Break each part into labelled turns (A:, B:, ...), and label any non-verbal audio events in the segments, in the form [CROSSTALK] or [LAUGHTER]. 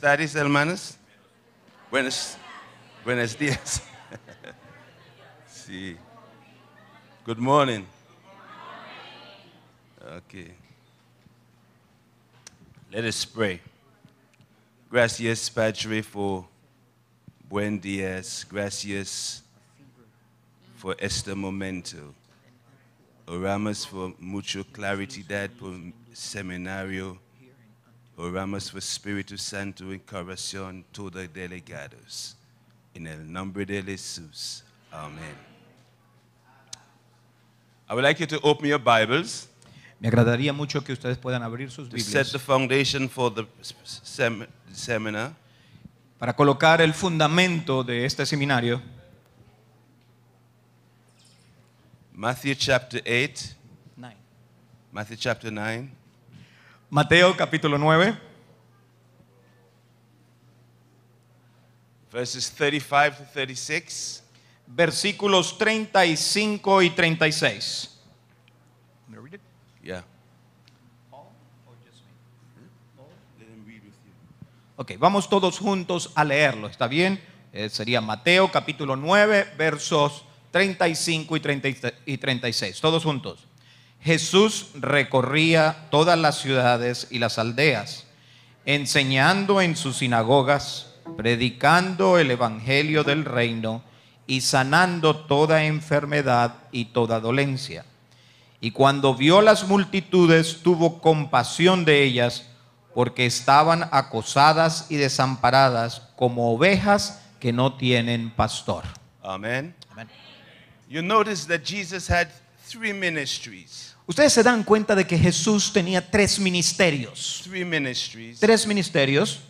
A: Buenas tardes, hermanas. Buenos, buenos días. [LAUGHS] sí. Good morning. Okay. Let us pray. Gracias, Padre, for buen dias. Gracias for este momento. Oramos for mucho dad, por seminario. Oramos por Espíritu Santo en corazón todos delegados. En el nombre de Jesús. Amén. I would like you to open your Bibles. Me agradaría mucho
B: que ustedes puedan abrir sus Biblias. set
A: the foundation for the Para colocar el fundamento de este seminario. Matthew chapter 8. Matthew chapter 9. Mateo capítulo 9. Verses 35 to 36. Versículos
B: 35 y 36. Hmm? Ok, vamos todos juntos a leerlo, ¿está bien? Eh, sería Mateo capítulo 9, versos 35 y, y 36. Todos juntos. Jesús recorría todas las ciudades y las aldeas, enseñando en sus sinagogas, predicando el Evangelio del reino y sanando toda enfermedad y toda dolencia. Y cuando vio las multitudes, tuvo compasión de ellas, porque estaban acosadas y desamparadas como ovejas que no tienen pastor.
A: Amén. You notice that Jesus had three ministries.
B: Ustedes se dan cuenta de que Jesús tenía tres ministerios. Tres ministerios.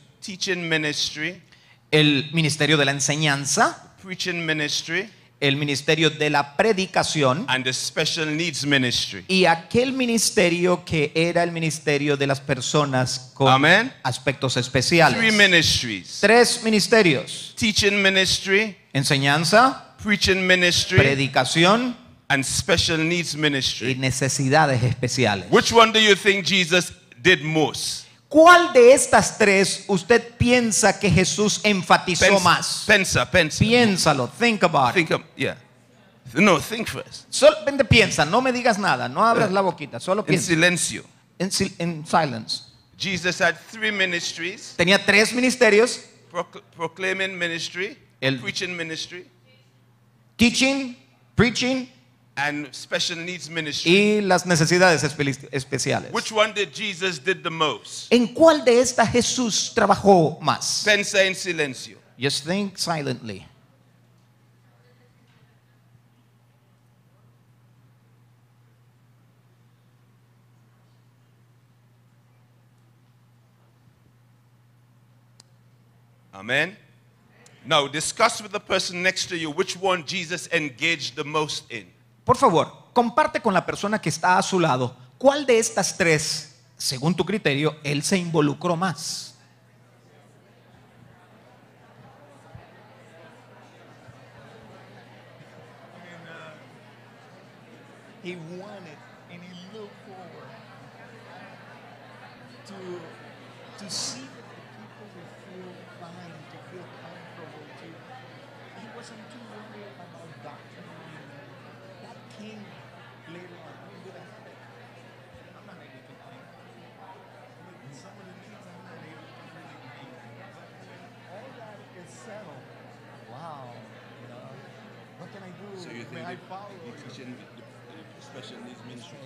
B: El ministerio de la enseñanza. El ministerio de
A: la predicación.
B: Y aquel ministerio que era el ministerio de las personas
A: con aspectos especiales.
B: Tres ministerios. Teaching Enseñanza. Predicación
A: and special needs ministry. Y necesidades especiales. Which one do you think Jesus did most?
B: ¿Cuál de estas tres usted piensa que Jesús enfatizó pensa, más?
A: Pensa, pensa. Piénsalo, think about think it. Of, yeah. No, think first.
B: Solamente piensa, no me digas nada, no abras uh, la boquita, solo piensa. En silencio. En sil silence.
A: Jesus had three ministries. Tenía tres ministerios. Proc proclaiming ministry, El, preaching ministry. Teaching, preaching and special needs ministry.
B: y las necesidades
A: especiales. Which one did Jesus did the most?
B: ¿En cuál de esta Jesús trabajó más?
A: Pensa en silencio. Just think
B: silently.
A: Amen. Now discuss with the person next to you which one Jesus engaged the most in. Por favor,
B: comparte con la persona que está a su lado cuál de estas tres, según tu criterio, él se involucró más.
A: special needs ministry.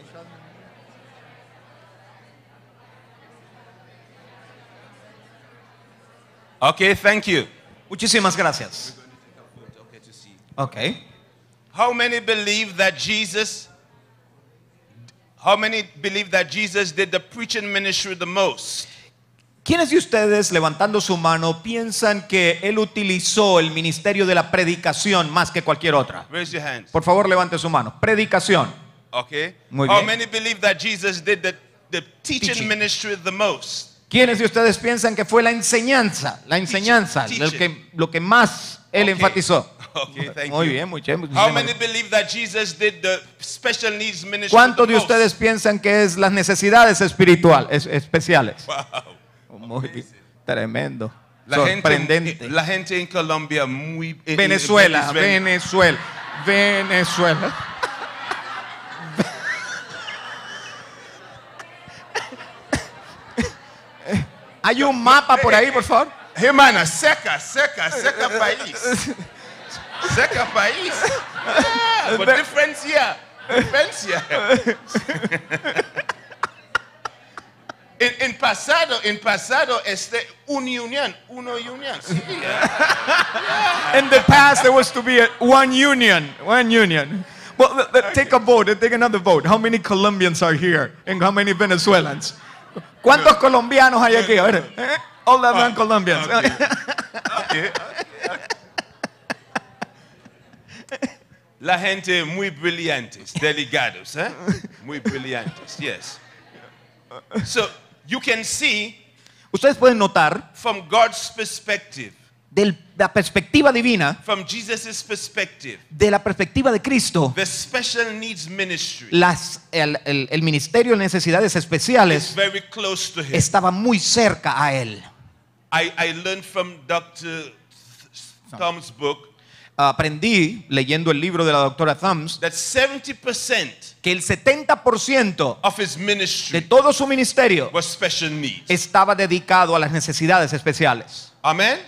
A: Okay, thank you. Muchísimas gracias. Okay. How many believe that Jesus how many believe that Jesus did the preaching ministry the most?
B: ¿Quiénes de ustedes, levantando su mano, piensan que él utilizó el ministerio de la predicación más que cualquier otra? Por favor, levante su mano. Predicación.
A: Okay. Muy bien.
B: ¿Quiénes de ustedes piensan que fue la enseñanza? La enseñanza, Que, lo que más él enfatizó.
A: muy bien, muy ¿Cuántos de ustedes
B: piensan que es las necesidades espirituales, especiales?
A: Wow muy
B: tremendo.
A: La sorprendente. Gente, eh, la gente en Colombia muy... Eh, eh, Venezuela, Venezuela,
B: Venezuela.
A: [LAUGHS] Hay un mapa por ahí, por favor. Hermana, seca, seca, seca país. Seca país. Yeah, diferencia [LAUGHS] En, en, pasado, en pasado, este, un union, uno union. Sí, yeah.
B: [LAUGHS] In the past, there was to be a, one union, one union. Well, let, let, take a vote, let, uh, take another vote. How many Colombians are here? And how many Venezuelans? ¿Cuántos colombianos hay aquí? A ver,
A: eh? all
B: that uh, Colombians. Okay.
A: okay. [LAUGHS] La gente muy brillantes, delicados, eh? Muy brillantes, yes. So you can see ustedes pueden notar from God's perspective
B: de la perspectiva divina,
A: From Jesus's perspective,
B: de la perspectiva de Cristo, the
A: special needs ministry
B: las, el, el, el, ministerio de necesidades especiales
A: very close to him.
B: estaba muy cerca a él.
A: I, I learned from Dr. Thumb's book
B: aprendí leyendo el libro de la doctora Thams que el 70% de todo su
A: ministerio estaba dedicado a las necesidades especiales. Amén.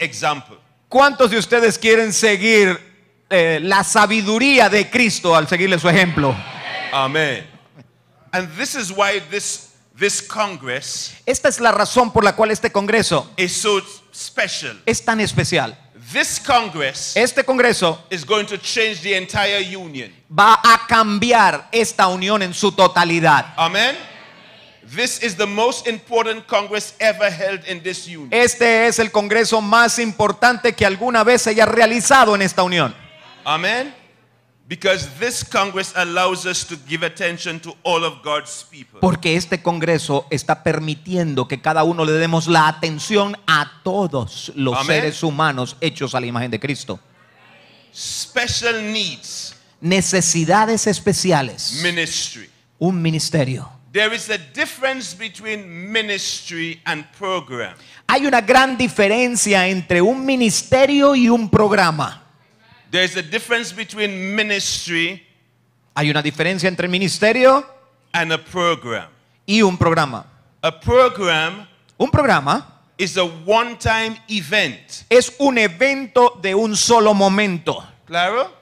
A: example? ¿Cuántos de ustedes
B: quieren seguir eh, la sabiduría de Cristo al seguirle su ejemplo?
A: Amén. And this is why this Congress Esta es la
B: razón por la cual este Congreso
A: special.
B: es tan especial.
A: Congress
B: este Congreso going va a cambiar
A: esta unión en su totalidad. Amén.
B: Este es el congreso más importante que alguna vez se haya realizado en esta unión. Amén. Porque este Congreso está permitiendo que cada uno le demos la atención a todos los seres humanos hechos a la imagen de Cristo.
A: Special needs.
B: Necesidades especiales.
A: Ministry.
B: Un ministerio.
A: There is a difference between ministry and program.
B: Hay una gran diferencia entre un ministerio y un programa.
A: There's a difference between ministry Hay una diferencia entre ministerio and a program. y un programa. A program Un programa is a one-time event. es un evento de un solo momento. Claro?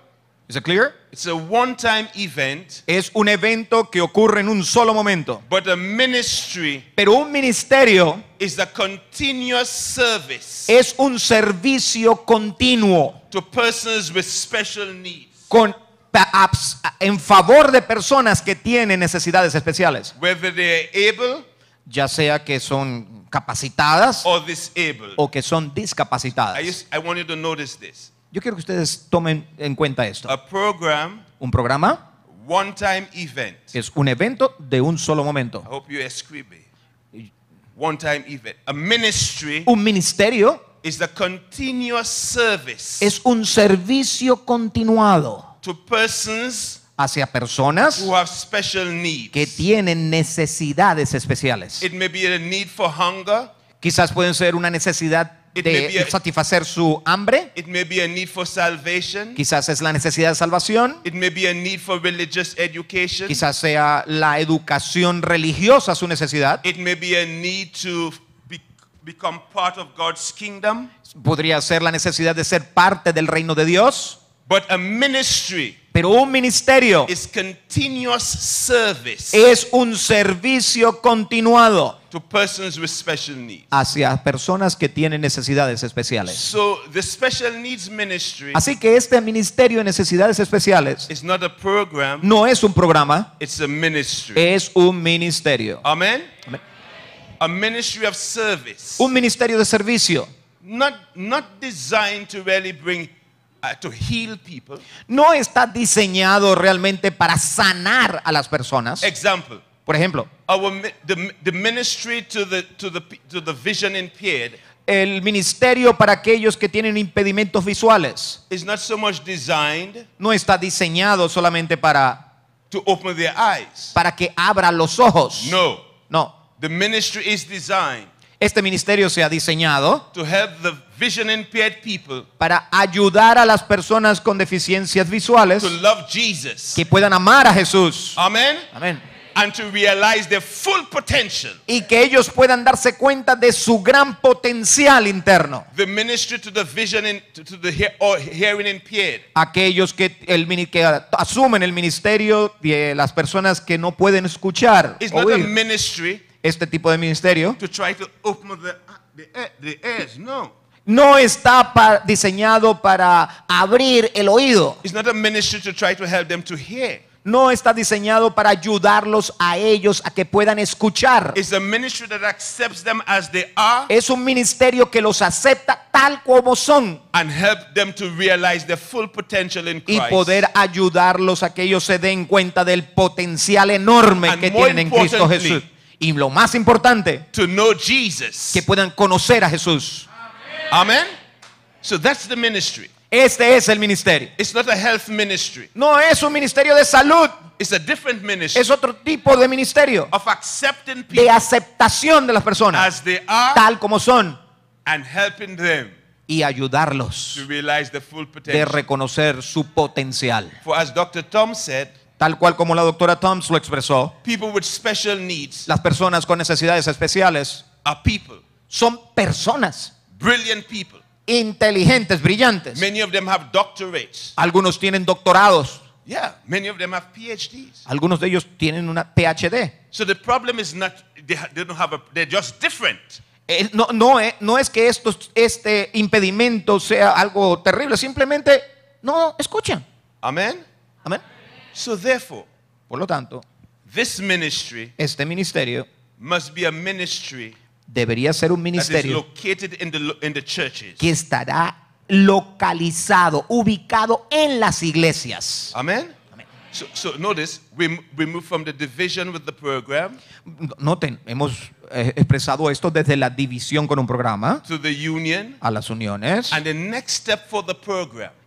A: Is it clear? It's a one-time event. Es
B: un evento que ocurre en un solo momento.
A: But a ministry
B: Pero un ministerio
A: is a continuous service
B: es un servicio continuo
A: to persons with special needs.
B: Con, en favor de personas que tienen necesidades especiales.
A: Whether they're able,
B: ya sea que son capacitadas
A: or disabled. o
B: que son discapacitadas. I,
A: just, I want you to notice this.
B: Yo quiero que ustedes tomen en cuenta esto. un programa one time event. es un evento de un solo momento.
A: One time event. un
B: ministerio
A: is es
B: un servicio continuado
A: to persons hacia personas who have special needs.
B: que tienen necesidades especiales.
A: It may be a need for hunger.
B: Quizás pueden ser una necesidad de satisfacer su hambre. Quizás es la necesidad de salvación. Quizás sea la educación religiosa su necesidad. Podría ser la necesidad de ser parte del reino de Dios. Pero un ministerio is es un servicio continuado hacia personas que tienen necesidades especiales. Así que este ministerio de necesidades especiales
A: no es un programa, es un ministerio. amen Un ministerio de servicio. No
B: está diseñado realmente para sanar a
A: las personas. Example. Por ejemplo,
B: el ministerio para aquellos que tienen impedimentos visuales no está diseñado solamente para para que abran los ojos.
A: No. No.
B: este ministerio se ha diseñado para ayudar a las personas con deficiencias visuales que puedan amar a Jesús.
A: Amén. Amén and to realize the full potential.
B: Y que ellos puedan darse cuenta de su gran potencial interno.
A: The ministry to the vision in, to, to the hear, hearing impaired.
B: Aquellos que el que asumen el ministerio de las personas que no pueden escuchar. It's oír. not a
A: ministry
B: este tipo de ministerio
A: to try to open the, the, the ears, no
B: no está pa diseñado para abrir el oído.
A: It's not a ministry to try to help them to hear
B: no está diseñado para ayudarlos a ellos a que puedan escuchar. Es un ministerio que los acepta tal como son.
A: Y poder
B: ayudarlos a que ellos se den cuenta del potencial enorme que tienen en Cristo Jesús. Y lo más importante, que puedan conocer a Jesús.
A: Amén. So that's the ministry. Este es el ministerio.
B: No es un ministerio de salud. es otro tipo de ministerio de aceptación de las personas
A: tal como son
B: y ayudarlos
A: to de
B: reconocer su potencial. Tom tal cual como la doctora Toms lo expresó, people with special needs las personas con necesidades especiales people. son personas. Brilliant people inteligentes, brillantes. Many of
A: them have doctorates.
B: Algunos tienen doctorados.
A: Yeah, many of them have PhDs.
B: Algunos de ellos tienen una PhD.
A: So the problem is not they, they don't have a, they're just different.
B: Eh, no, no, eh, no es que esto, este impedimento sea algo terrible, simplemente no escuchan. Amén. Amén. So therefore, por lo
A: tanto, this ministry, este ministerio must be a ministry debería
B: ser un ministerio que estará localizado, ubicado en las iglesias. Amén. Noten, hemos eh, expresado esto desde la división con un programa a las uniones.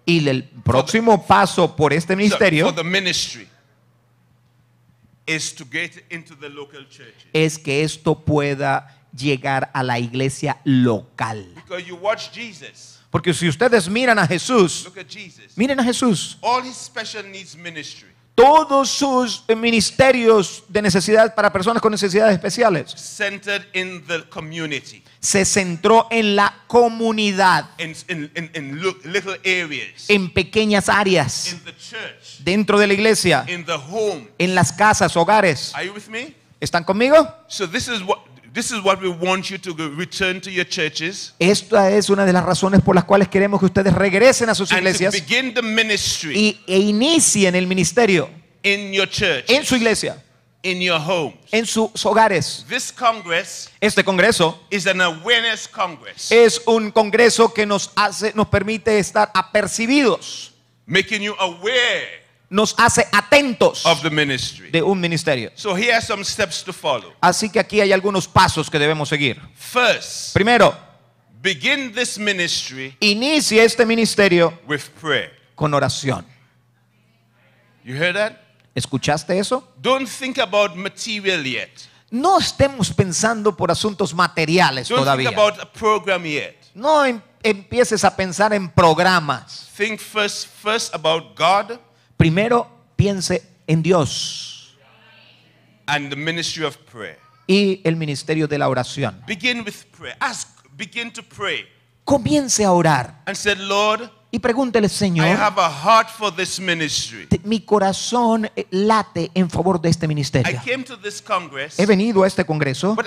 B: y el próximo paso por este ministerio es que esto pueda llegar a la iglesia local. Porque si ustedes miran a Jesús, miren a Jesús. Todos sus ministerios de necesidad para personas con necesidades especiales se centró en la comunidad, en pequeñas áreas, dentro de la iglesia, en las casas, hogares. ¿Están conmigo?
A: So this is what
B: esta es una de las razones por las cuales queremos que ustedes regresen a sus iglesias y, e inicien el ministerio en su iglesia.
A: En
B: sus hogares.
A: este congreso es
B: un congreso que nos, hace, nos permite estar
A: apercibidos nos hace atentos de un ministerio.
B: Así que aquí hay algunos pasos que debemos seguir. Primero, inicie este ministerio con oración. ¿Escuchaste eso? No estemos pensando por asuntos materiales todavía. No em- empieces a pensar en programas.
A: Think first, first about
B: Primero piense en Dios. Y el ministerio de la oración. Comience a orar. y pregúntele, Señor, mi corazón eh, late en favor de este ministerio. He venido a este Congreso,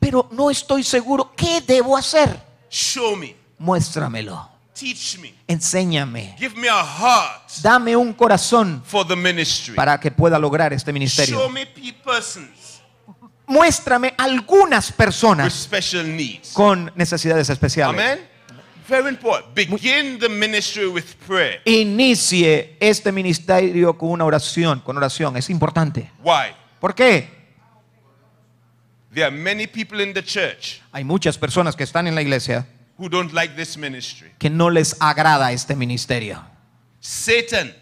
A: pero no estoy seguro qué debo hacer. Show
B: Muéstramelo. Enséñame. Dame un corazón para que pueda lograr este ministerio. Muéstrame algunas personas con necesidades especiales. Inicie este ministerio con una oración, con oración, es importante. ¿Por qué? Hay muchas personas que están en la iglesia
A: who don't like this ministry.
B: que no les agrada este ministerio.
A: Satan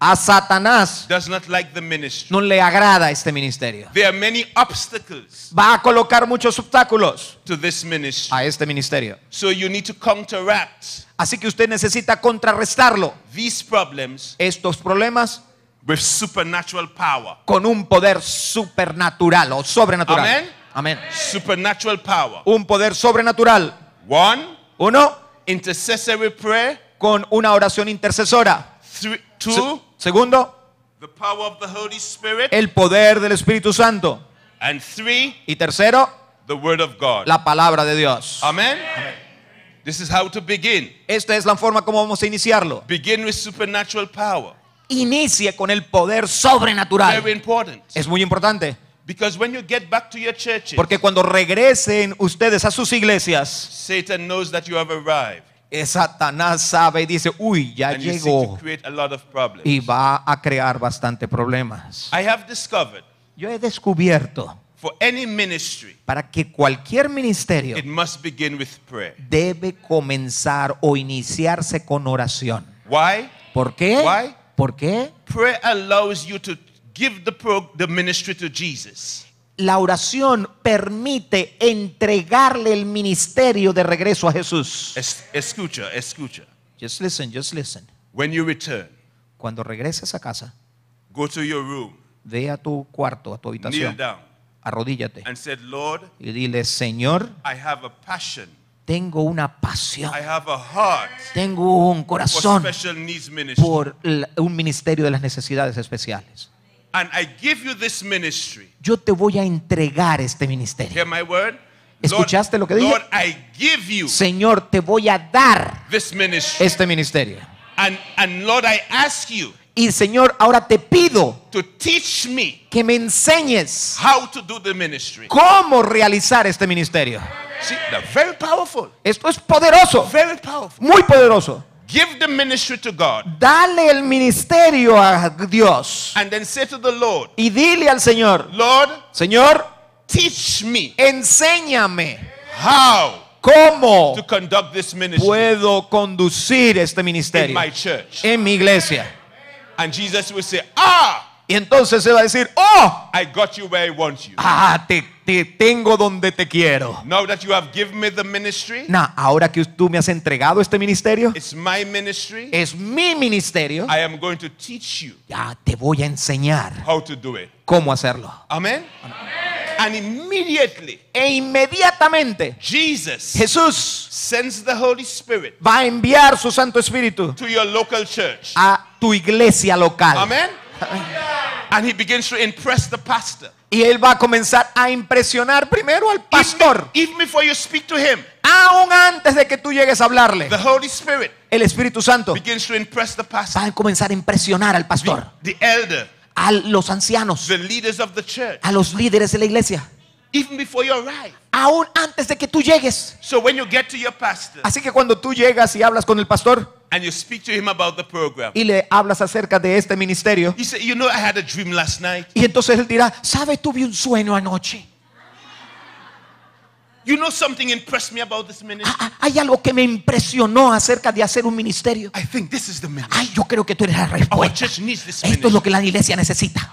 B: A Satanás
A: does not like the ministry.
B: no le agrada este ministerio. There
A: are many obstacles
B: Va a colocar muchos obstáculos to this ministry. a este ministerio. So you need to counteract Así que usted necesita contrarrestarlo. these problems Estos problemas with
A: supernatural power.
B: con un poder supernatural o sobrenatural. Amén.
A: Amen. Supernatural power.
B: Un poder sobrenatural.
A: One. Uno. Intercessory
B: prayer. Con una oración intercesora. Three, two. segundo.
A: The power of the Holy Spirit.
B: El poder del Espíritu Santo.
A: And three. Y tercero. The word of God. La palabra de Dios. Amen. This is how to begin.
B: Esta es la forma como vamos a iniciarlo. Begin with supernatural power. Inicia con el poder sobrenatural. Very important. Es muy importante. Porque cuando regresen ustedes a sus iglesias,
A: eh,
B: Satanás sabe y dice, uy, ya llegó. Y va a crear bastante problemas. Yo he descubierto para que cualquier ministerio debe comenzar o iniciarse con oración. Why? ¿Por qué? Why? ¿Por qué?
A: allows you
B: la oración permite entregarle el ministerio de regreso a
A: Jesús. escucha,
B: escucha. Just listen, just listen. When you return, cuando regreses a casa, go to your room. Ve a tu cuarto, a tu habitación. Kneel down. Arrodíllate.
A: And said, Lord,
B: y dile, Señor,
A: I have a passion.
B: Tengo una
A: pasión. I have a heart
B: tengo un corazón por un ministerio de las necesidades especiales. Yo te voy a entregar este ministerio. ¿Escuchaste lo que
A: dije?
B: Señor, te voy a dar
A: este ministerio.
B: y Señor, ahora te pido que me enseñes cómo realizar este ministerio. Esto es poderoso. Muy poderoso.
A: Give the ministry to God.
B: Dale el ministerio a Dios.
A: And then say to the Lord.
B: Y dile al Señor. Lord, Señor, teach me. Enséñame. How ¿Cómo to conduct this ministry puedo conducir este ministerio in my church. en mi iglesia?
A: And Jesus will say, ah, Y entonces se va a decir, oh, I got you where I want you. Ah, te, te tengo
B: donde te quiero.
A: Now that you have given me the ministry,
B: nah, ahora que tú me has entregado este ministerio,
A: it's my ministry, es mi ministerio. I am going to teach you ya
B: te voy a enseñar
A: how to do it.
B: cómo hacerlo.
A: Amén. And immediately,
B: e inmediatamente, Jesus Jesús
A: sends the Holy Spirit
B: va a enviar su Santo Espíritu
A: to your local church.
B: a tu iglesia local. Amén. Y él va a comenzar a impresionar primero al pastor. Even, before you speak to him, Aún antes de que tú llegues a hablarle. The Holy Spirit el Espíritu Santo begins to impress the pastor. va a comenzar a impresionar al pastor. The, elder, a los ancianos. The leaders of the church. A los líderes de la iglesia. Even before you arrive. Aún antes de que tú llegues. So when you get to your pastor, Así que cuando tú llegas y hablas con
A: el pastor. Y
B: le hablas acerca de este ministerio. Y entonces él dirá, ¿sabes? Tuve un sueño anoche.
A: You know something impressed me about this ministry? Ah,
B: ah, hay algo que me impresionó acerca de hacer un ministerio. I think this is the ministry. Ay, yo creo que tú eres la respuesta. Esto ministry. es lo que la iglesia
A: necesita.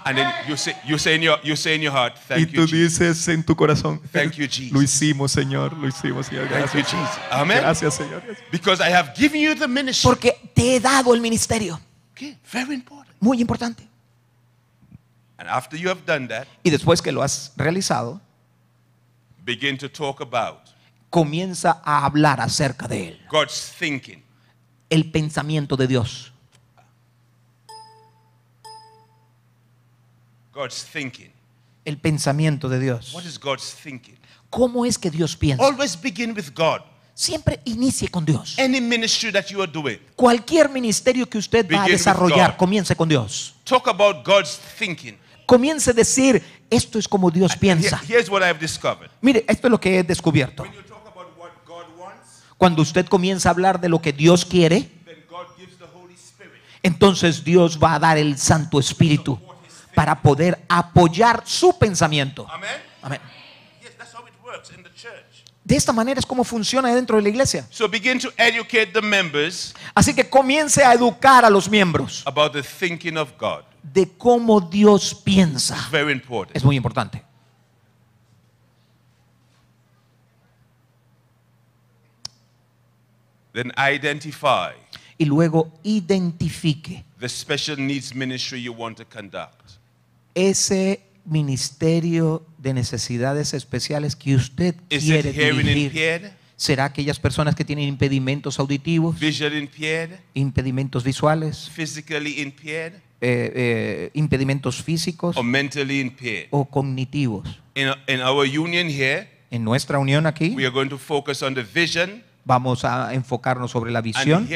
A: y tú dices en tu corazón, Thank you, Jesus. lo
B: hicimos, Señor, lo hicimos, Señor. Gracias, Thank you,
A: Jesus. Amen. Gracias, Señor. Because I have given you the ministry. Porque te he dado el ministerio. Okay. Very important. Muy importante. And after you have done that, y después que lo has
B: realizado,
A: Begin to talk about
B: comienza a hablar acerca de
A: él. God's thinking.
B: El pensamiento de Dios.
A: God's thinking.
B: El pensamiento de Dios. What
A: is God's thinking? ¿Cómo es que Dios piensa? Always begin with God. Siempre inicie con Dios. Any ministry that you are doing, Cualquier ministerio que usted va a desarrollar, comience con Dios. Talk about God's thinking
B: comience a decir, esto es como Dios piensa. Mire, esto es lo que he descubierto. Cuando usted comienza a hablar de lo que Dios quiere, entonces Dios va a dar el Santo Espíritu para poder apoyar su pensamiento. Amén. De esta manera es como funciona dentro de la iglesia.
A: So begin to educate the members Así que
B: comience a educar a los miembros
A: about the thinking of God.
B: de cómo
A: Dios piensa. very important. Es muy importante. Then identify
B: y luego identifique
A: the special needs ministry you want to conduct.
B: ese ministerio de necesidades especiales que usted
A: quiere dirigir?
B: ¿Será aquellas personas que tienen impedimentos auditivos, impedimentos visuales,
A: eh,
B: eh, impedimentos físicos o cognitivos?
A: en nuestra unión aquí,
B: vamos a enfocarnos sobre la visión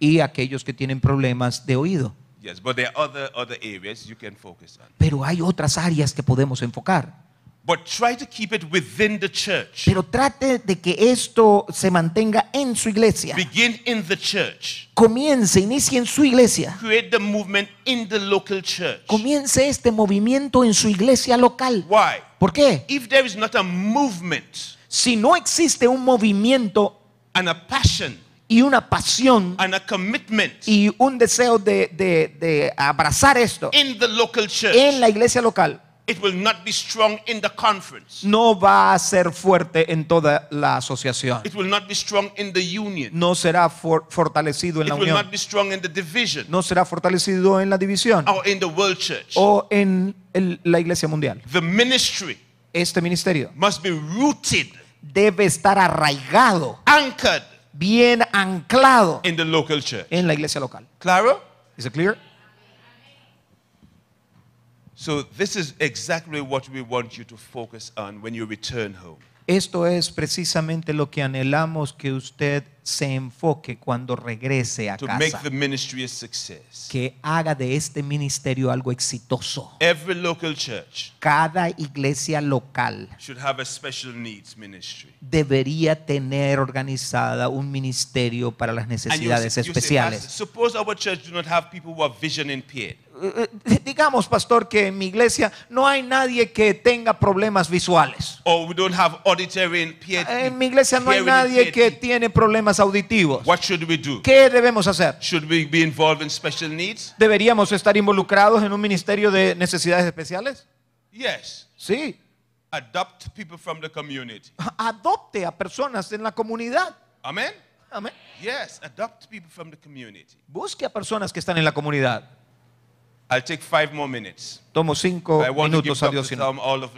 B: y aquellos que tienen problemas de oído.
A: Yes, but there are other, other areas you can focus on.
B: Pero hay otras áreas que podemos enfocar.
A: But try to keep it within the church.
B: Pero trate de que esto se mantenga en su iglesia. Begin
A: in the church.
B: Comience, inicie en su iglesia.
A: Create the movement in the local church.
B: Comience este movimiento en su iglesia local. Why? ¿Por qué?
A: If there is not a movement, si no existe un
B: movimiento
A: and a passion
B: y una pasión and a commitment y un deseo de, de, de abrazar esto in
A: the local church, en la iglesia local, it will not be strong in the conference.
B: no va a ser fuerte en toda la asociación. It
A: will not be strong in the union. No será for,
B: fortalecido en it la will unión. Not
A: be strong in the division.
B: No será fortalecido en la división
A: or in the world church.
B: o en el, la iglesia mundial. The ministry este ministerio must be rooted, debe estar arraigado, anchored bien anclado
A: in the local church.
B: en la iglesia local.
A: Claro? Is it clear? So this is exactly what we want you to focus on when you return home.
B: Esto es precisamente lo que anhelamos que usted se enfoque cuando regrese a casa. Que haga de este ministerio algo exitoso. Cada iglesia local debería tener organizada un ministerio para las
A: necesidades especiales. Eh, eh,
B: digamos, pastor, que en mi iglesia no hay nadie que tenga problemas visuales.
A: en mi iglesia no hay nadie que tiene
B: problemas auditivos. ¿Qué debemos hacer? ¿Deberíamos estar involucrados en un ministerio de necesidades especiales? Sí. Adopte a personas en la comunidad. Amén. Busque a personas que están en la comunidad. Tomo cinco minutos a Dios Thumb all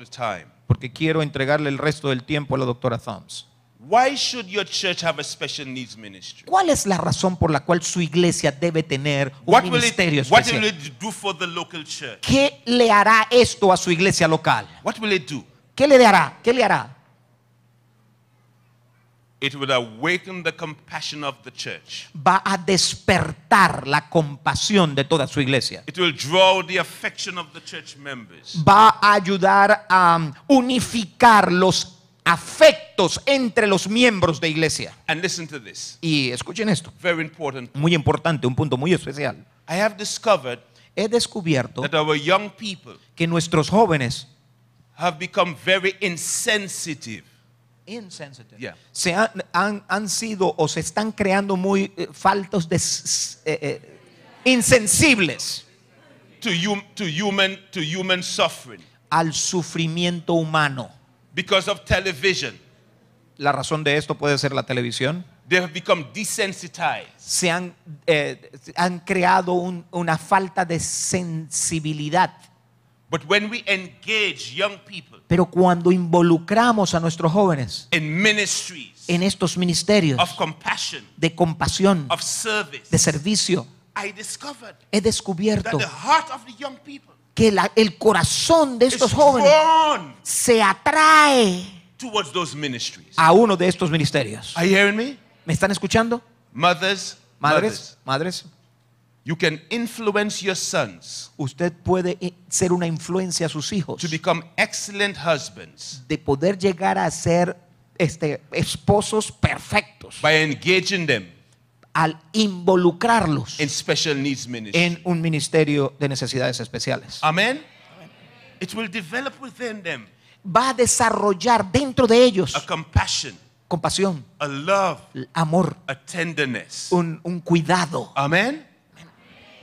B: porque quiero entregarle el resto del tiempo a la doctora Thoms ¿Cuál es la razón por la cual su iglesia debe tener un ministerio especial? ¿Qué le hará esto a su iglesia local? ¿Qué le hará? ¿Qué le hará?
A: It will awaken the compassion of the church.
B: Va a despertar la
A: compasión de toda su iglesia. It will draw the affection of the church members.
B: Va a ayudar a um, unificar los afectos entre los miembros de iglesia.
A: And listen to this.
B: Y escuchen esto.
A: Very important.
B: Muy importante, un punto muy especial. I have discovered He descubierto that
A: our young people que nuestros jóvenes have become very insensitive
B: Insensitive. Yeah. Se han, han, han, sido o se están creando muy eh, faltos de eh, eh, insensibles. To, hum,
A: to, human, to human suffering. Al sufrimiento humano. Because of television. La razón de esto puede
B: ser la televisión.
A: They have become desensitized. Se han, eh,
B: han creado un, una falta de sensibilidad.
A: But when we engage young people,
B: pero cuando involucramos a nuestros jóvenes
A: en
B: estos ministerios de compasión,
A: de servicio,
B: he descubierto que el corazón de estos jóvenes se atrae a uno de estos ministerios. me? están escuchando?
A: madres, madres, You can influence your sons Usted
B: puede eh, ser una influencia a sus hijos to become excellent husbands de poder llegar a ser este, esposos perfectos
A: by engaging them
B: al involucrarlos
A: in special needs ministry. en
B: un ministerio de necesidades especiales.
A: Amen. It will develop within them
B: Va a desarrollar dentro
A: de ellos a compassion, compasión, a love, amor, a tenderness, un, un cuidado. Amen.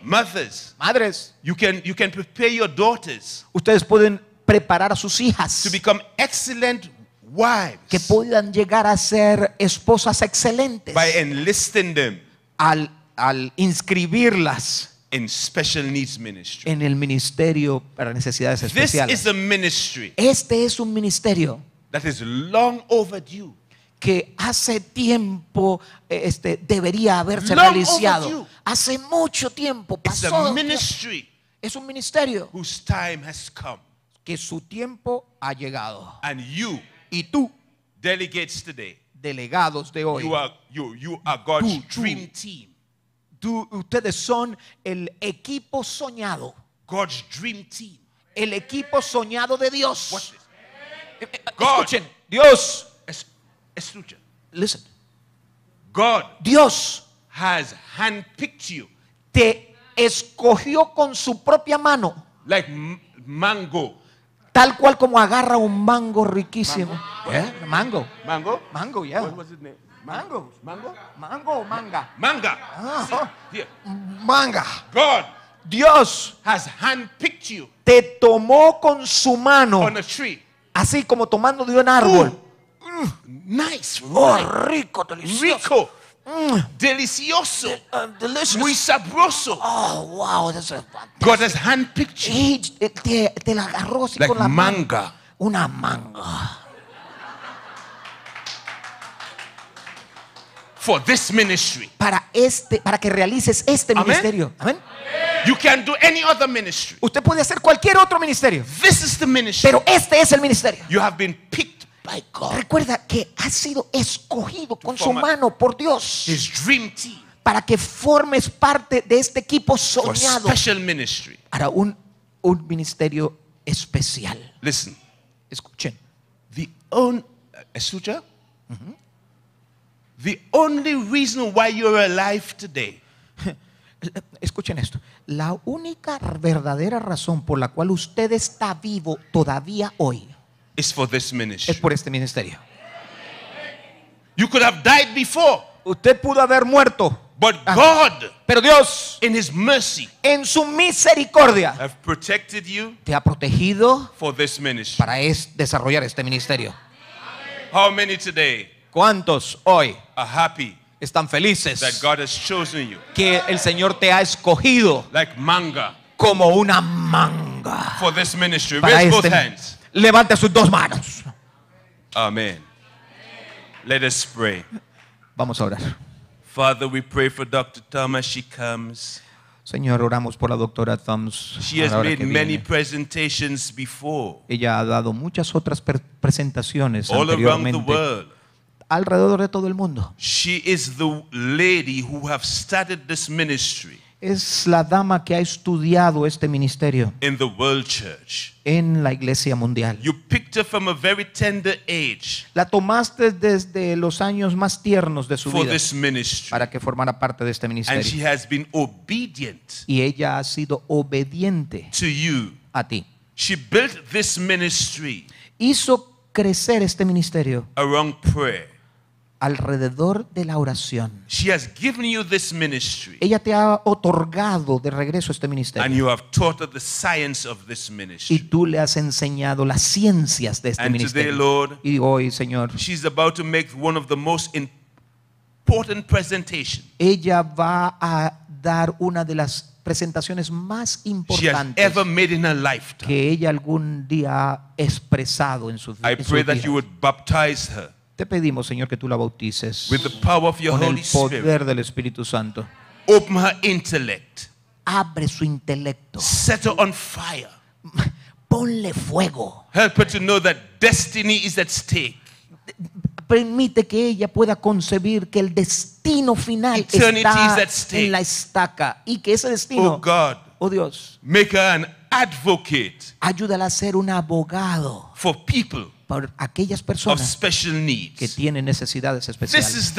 A: Mothers, madres, you can, you can prepare your daughters ustedes pueden
B: preparar a sus
A: hijas to become excellent
B: wives que puedan llegar a ser esposas excelentes
A: by enlisting them
B: al, al inscribirlas in special needs ministry. en el ministerio para necesidades especiales. This is a ministry Este es un ministerio that is long overdue que hace tiempo eh, este, debería haberse realizado. Hace mucho tiempo pasó. es un ministerio
A: que su tiempo ha llegado. And you, y tú, delegados de hoy,
B: ustedes son el equipo soñado. El equipo soñado de Dios. Eh, eh, escuchen, Dios Escucha. Listen. God Dios has handpicked you. Te escogió con su propia mano.
A: Like mango.
B: Tal cual como agarra un mango riquísimo. Mango.
A: ¿Eh? mango. Mango? yeah. What was his name? Mango. Mango?
B: Mango manga?
A: Manga. Ah, Manga. God. Dios has handpicked you.
B: Te tomó con su mano. On a tree. Así como tomando de un árbol.
A: Mm. nice. Oh, rico, delicioso. Rico. Mm. Delicioso. De, uh, Muy sabroso. Oh, wow. That's a God has handpicked you.
B: Te, te, la agarró así like con la manga. una manga.
A: For this ministry.
B: Para este, para que realices este Amen. ministerio. Amén. You can do any other ministry. Usted puede hacer cualquier otro ministerio. This is the ministry. Pero este es el ministerio. You have been picked Recuerda que has sido escogido con su mano por Dios para que formes parte de este equipo soñado para un,
A: ministerio especial. Listen. Escuchen. The only reason why you're alive
B: today. [LAUGHS] Escuchen esto. La única verdadera razón por la cual usted está vivo todavía hoy
A: es por este
B: ministerio. before. Usted pudo haber muerto. Ah. pero Dios, en su misericordia, te ha protegido para desarrollar este ministerio. ¿Cuántos hoy happy están felices que el Señor te ha escogido manga. como una manga for this ministry? Este both levante sus dos manos.
A: Amén. Let us pray. Vamos a orar. Father, we pray for Dr. Thomas. She comes.
B: Señor, oramos por la doctora Thomas. She has made many
A: presentations before.
B: Ella ha dado muchas otras presentaciones presentaciones All anteriormente. Around the world. Alrededor de todo el mundo.
A: She is the lady who have started this ministry
B: es la dama que ha estudiado este ministerio
A: en
B: la iglesia mundial. la tomaste desde los años más tiernos de su vida para que formara parte de este ministerio. y ella ha sido obediente a ti. Hizo crecer este ministerio prayer alrededor de la oración. Ella te ha otorgado de regreso este ministerio. Y tú le has enseñado las ciencias
A: de este ministerio. y hoy, Señor,
B: Ella va a dar una de las presentaciones más
A: importantes que ella
B: algún día ha expresado en su,
A: I pray that you would
B: her. Te pedimos, Señor, que tú la bautices With the power of your con el poder del Espíritu
A: Santo. Open her intellect. Abre su intelecto. Set her on fire. Ponle fuego. Help her to know that destiny is at stake.
B: Permite que ella pueda concebir que el destino final está en la estaca y que ese destino, Oh
A: God, oh Dios, make her an advocate
B: ayúdala a ser un abogado for people por aquellas personas que tienen necesidades especiales.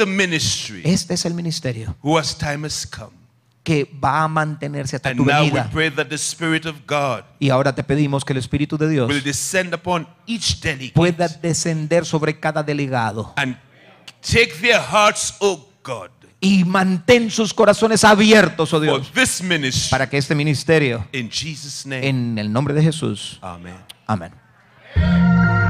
A: este es el ministerio
B: que va a mantenerse hasta tu venida. Y ahora te pedimos que el Espíritu de Dios pueda descender sobre cada delegado. y mantén sus corazones abiertos, oh Dios, para que este ministerio,
A: en
B: el nombre de Jesús, amén.